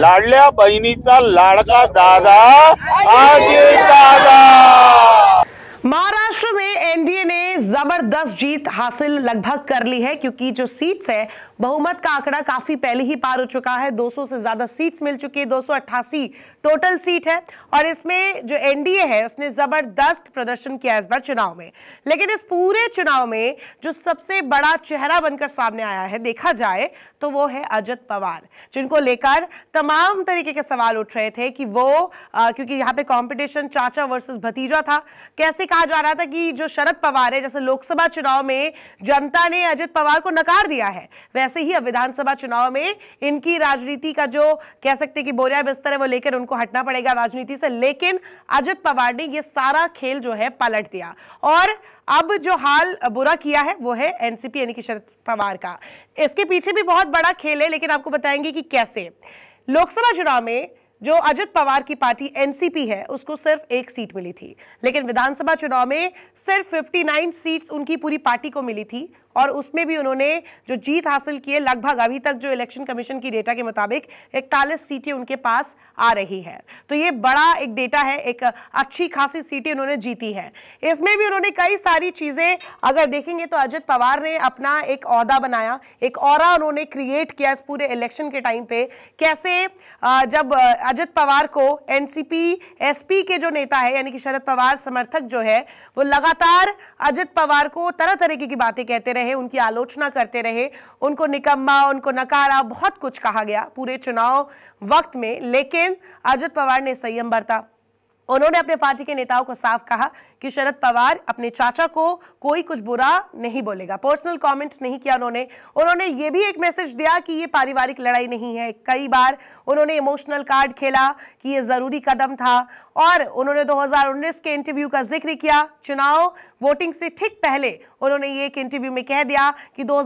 लाडल्या बहिणीचा लाडका दादा दादा महाराष्ट्र में एनडीए ने जबरदस्त जीत हासिल लगभग कर ली है क्योंकि जो सीट्स है बहुमत का आंकड़ा काफी पहले ही पार हो चुका है 200 से ज्यादा सीट्स मिल चुकी है 288 टोटल सीट है और इसमें जो एनडीए है उसने जबरदस्त प्रदर्शन किया इस बार चुनाव में लेकिन इस पूरे चुनाव में जो सबसे बड़ा चेहरा बनकर सामने आया है देखा जाए तो वो है अजत पवार जिनको लेकर तमाम तरीके के सवाल उठ रहे थे कि वो आ, क्योंकि यहाँ पे कॉम्पिटिशन चाचा वर्सेज भतीजा था कैसे कहा जा रहा था कि जो शरद पवार है जैसे लोकसभा चुनाव में जनता ने अजित पवार को नकार दिया है वैसे ही अब विधानसभा चुनाव में इनकी राजनीति का जो कह सकते कि बोरिया बिस्तर है वो लेकर उनको हटना पड़ेगा राजनीति से लेकिन अजित पवार ने ये सारा खेल जो है पलट दिया और अब जो हाल बुरा किया है वो है एनसीपी यानी कि शरद पवार का इसके पीछे भी बहुत बड़ा खेल है लेकिन आपको बताएंगे कि कैसे लोकसभा चुनाव में जो अजित पवार की पार्टी एनसीपी है उसको सिर्फ एक सीट मिली थी लेकिन विधानसभा चुनाव में सिर्फ 59 सीट्स उनकी पूरी पार्टी को मिली थी और उसमें भी उन्होंने जो जीत हासिल की है लगभग अभी तक जो इलेक्शन कमीशन की डेटा के मुताबिक इकतालीस सीटें उनके पास आ रही है तो ये बड़ा एक डेटा है एक अच्छी खासी सीटें उन्होंने जीती है इसमें भी उन्होंने कई सारी चीज़ें अगर देखेंगे तो अजित पवार ने अपना एक अहदा बनाया एक और उन्होंने क्रिएट किया इस पूरे इलेक्शन के टाइम पे कैसे जब अजित पवार को एनसीपी सी के जो नेता है यानी कि शरद पवार समर्थक जो है वो लगातार अजित पवार को तरह तरह की बातें कहते रहे रहे उनकी आलोचना करते रहे उनको निकम्मा उनको नकारा बहुत कुछ कहा गया पूरे चुनाव वक्त में लेकिन अजित पवार ने संयम बरता उन्होंने अपने पार्टी के नेताओं को साफ कहा कि शरद पवार अपने चाचा को कोई कुछ बुरा नहीं बोलेगा पर्सनल कमेंट नहीं किया उन्होंने उन्होंने ये भी एक मैसेज दिया कि ये पारिवारिक लड़ाई नहीं है कई बार उन्होंने इमोशनल कार्ड खेला कि ये ज़रूरी कदम था और उन्होंने दो के इंटरव्यू का जिक्र किया चुनाव वोटिंग से ठीक पहले उन्होंने ये एक इंटरव्यू में कह दिया कि दो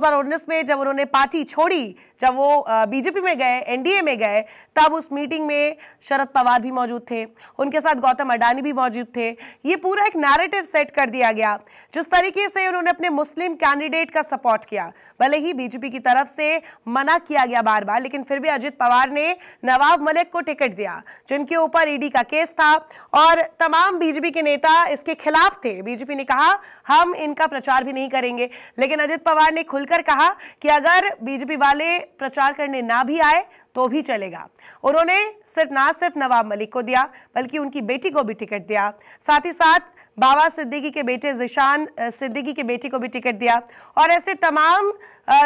में जब उन्होंने पार्टी छोड़ी जब वो बीजेपी में गए एनडीए में गए तब उस मीटिंग में शरद पवार भी मौजूद थे उनके साथ गौतम अडानी भी मौजूद थे ये पूरा एक नैरेटिव सेट कर दिया गया जिस तरीके से उन्होंने अपने मुस्लिम कैंडिडेट का सपोर्ट किया भले ही बीजेपी की तरफ से मना किया गया बार बार लेकिन फिर भी अजित पवार ने नवाब मलिक को टिकट दिया जिनके ऊपर ईडी e का केस था और तमाम बीजेपी के नेता इसके खिलाफ थे बीजेपी ने कहा हम इनका प्रचार भी नहीं करेंगे लेकिन अजित पवार ने खुलकर कहा कि अगर बीजेपी वाले प्रचार करने ना भी आए तो भी चलेगा उन्होंने सिर्फ ना सिर्फ नवाब मलिक को दिया बल्कि उनकी बेटी को भी टिकट दिया साथ ही साथ बाबा सिद्दीकी के बेटे जिशान सिद्दीकी के बेटी को भी टिकट दिया और ऐसे तमाम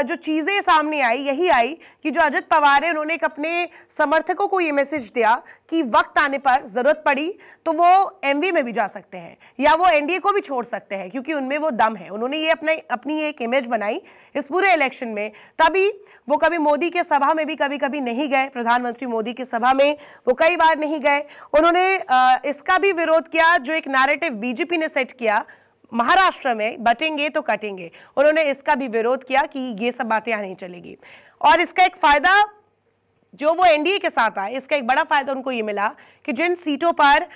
जो चीज़ें सामने आई यही आई कि जो अजित पवार है उन्होंने एक अपने समर्थकों को ये मैसेज दिया कि वक्त आने पर ज़रूरत पड़ी तो वो एम में भी जा सकते हैं या वो एनडीए को भी छोड़ सकते हैं क्योंकि उनमें वो दम है उन्होंने ये अपने अपनी एक इमेज बनाई इस पूरे इलेक्शन में तभी वो कभी मोदी के सभा में भी कभी कभी नहीं गए प्रधानमंत्री मोदी की सभा में वो कई बार नहीं गए उन्होंने इसका भी विरोध किया जो एक नैरेटिव बीजेपी बीजेपी ने सेट किया महाराष्ट्र में बटेंगे तो कटेंगे उन्होंने इसका भी विरोध किया कि ये सब बातें यहां नहीं चलेगी और इसका एक फायदा जो वो एनडीए के साथ आए इसका एक बड़ा फायदा उनको ये मिला कि जिन सीटों पर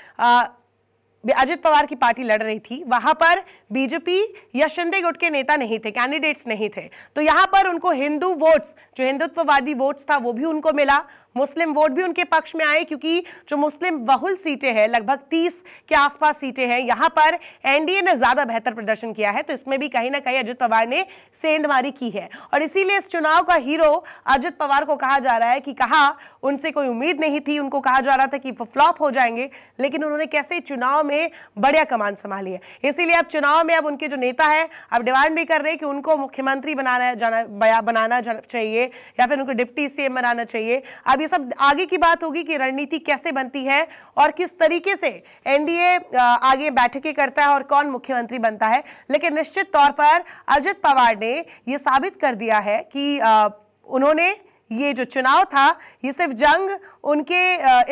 अजित पवार की पार्टी लड़ रही थी वहां पर बीजेपी या शिंदे गुट के नेता नहीं थे कैंडिडेट्स नहीं थे तो यहां पर उनको हिंदू वोट्स जो हिंदुत्ववादी वोट्स था वो भी उनको मिला मुस्लिम वोट भी उनके पक्ष में आए क्योंकि जो मुस्लिम बहुल सीटें हैं लगभग तीस के आसपास सीटें हैं यहां पर एनडीए ने ज़्यादा बेहतर प्रदर्शन किया है तो इसमें भी कहीं ना कहीं अजित पवार ने सेंधमारी की है और इसीलिए इस चुनाव का हीरो अजित पवार को कहा जा रहा है कि कहा उनसे कोई उम्मीद नहीं थी उनको कहा जा रहा था कि वो फ्लॉप हो जाएंगे लेकिन उन्होंने कैसे चुनाव में बढ़िया कमान संभाली है इसीलिए अब चुनाव में अब उनके जो नेता है अब डिमांड भी कर रहे हैं कि उनको मुख्यमंत्री बनाना जाना बनाना चाहिए या फिर उनको डिप्टी सीएम बनाना चाहिए अब ये सब आगे की बात होगी कि रणनीति कैसे बनती है और किस तरीके से एनडीए आगे बैठकें करता है और कौन मुख्यमंत्री बनता है लेकिन निश्चित तौर पर अजित पवार ने ये साबित कर दिया है कि उन्होंने ये जो चुनाव था ये सिर्फ जंग उनके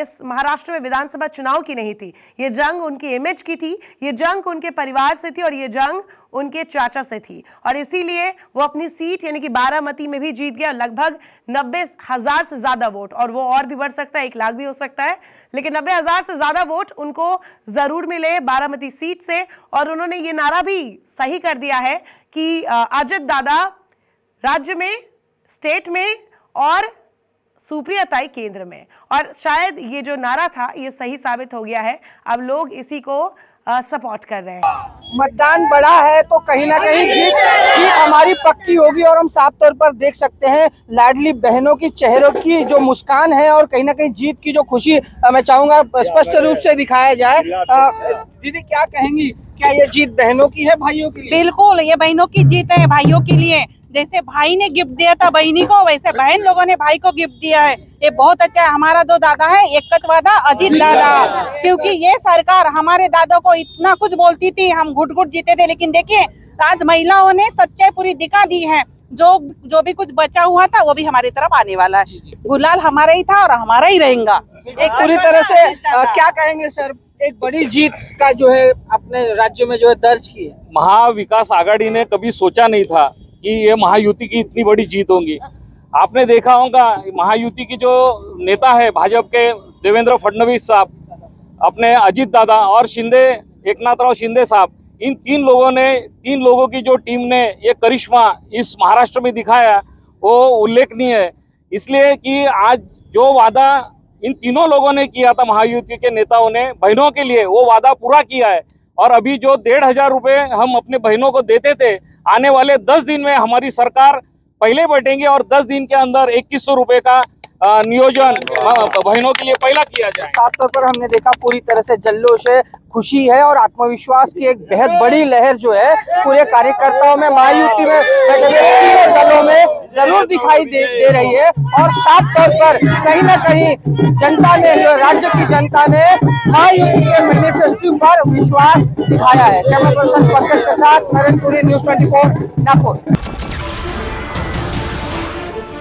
इस महाराष्ट्र में विधानसभा चुनाव की नहीं थी ये जंग उनकी इमेज की थी ये जंग उनके परिवार से थी और ये जंग उनके चाचा से थी और इसीलिए वो अपनी सीट यानी कि बारामती में भी जीत गया लगभग नब्बे हज़ार से ज़्यादा वोट और वो और भी बढ़ सकता है एक लाख भी हो सकता है लेकिन नब्बे हज़ार से ज़्यादा वोट उनको ज़रूर मिले बारामती सीट से और उन्होंने ये नारा भी सही कर दिया है कि अजित दादा राज्य में स्टेट में और सुप्रियताई केंद्र में और शायद ये जो नारा था ये सही साबित हो गया है अब लोग इसी को सपोर्ट कर रहे हैं मतदान बड़ा है तो कहीं ना कहीं जीत जीत हमारी पक्की होगी और हम साफ तौर पर देख सकते हैं लाडली बहनों की चेहरों की जो मुस्कान है और कहीं ना कहीं जीत की जो खुशी मैं चाहूंगा स्पष्ट रूप से दिखाया जाए दीदी क्या कहेंगी क्या ये जीत बहनों की है भाइयों की बिल्कुल ये बहनों की जीत है भाइयों के लिए जैसे भाई ने गिफ्ट दिया था बहनी को वैसे बहन लोगों ने भाई को गिफ्ट दिया है ये बहुत अच्छा है हमारा दो दादा है एक कचवादा अजीत दादा क्योंकि ये सरकार हमारे दादा को इतना कुछ बोलती थी हम घुट घुट जीते थे लेकिन देखिए आज महिलाओं ने सच्चाई पूरी दिखा दी है जो जो भी कुछ बचा हुआ था वो भी हमारी तरफ आने वाला है गुलाल हमारा ही था और हमारा ही रहेगा एक पूरी तरह से क्या कहेंगे सर एक बड़ी जीत का जो है अपने राज्य में जो है दर्ज की महाविकास आघाड़ी ने कभी सोचा नहीं था कि ये महायुति की इतनी बड़ी जीत होगी आपने देखा होगा महायुति की जो नेता है भाजपा के देवेंद्र फडणवीस साहब अपने अजीत दादा और शिंदे एकनाथ राव शिंदे साहब इन तीन लोगों ने तीन लोगों की जो टीम ने ये करिश्मा इस महाराष्ट्र में दिखाया वो उल्लेखनीय है इसलिए कि आज जो वादा इन तीनों लोगों ने किया था महायुति के नेताओं ने बहनों के लिए वो वादा पूरा किया है और अभी जो डेढ़ हजार रुपये हम अपने बहनों को देते थे आने वाले दस दिन में हमारी सरकार पहले बैठेंगे और दस दिन के अंदर इक्कीस सौ रुपए का नियोजन बहनों के लिए पहला किया जाए साफ तौर पर हमने देखा पूरी तरह से जल्लोश है खुशी है और आत्मविश्वास की एक बेहद बड़ी लहर जो है पूरे कार्यकर्ताओं में महायुति में दलों में जरूर दिखाई दे, दे रही है और साफ तौर पर कहीं ना कहीं जनता ने राज्य की जनता ने महायुति के मैनिफेस्टो पर विश्वास दिखाया है कैमरा पर्सन पंकज के साथ Narendra Puri news twenty four Nagpur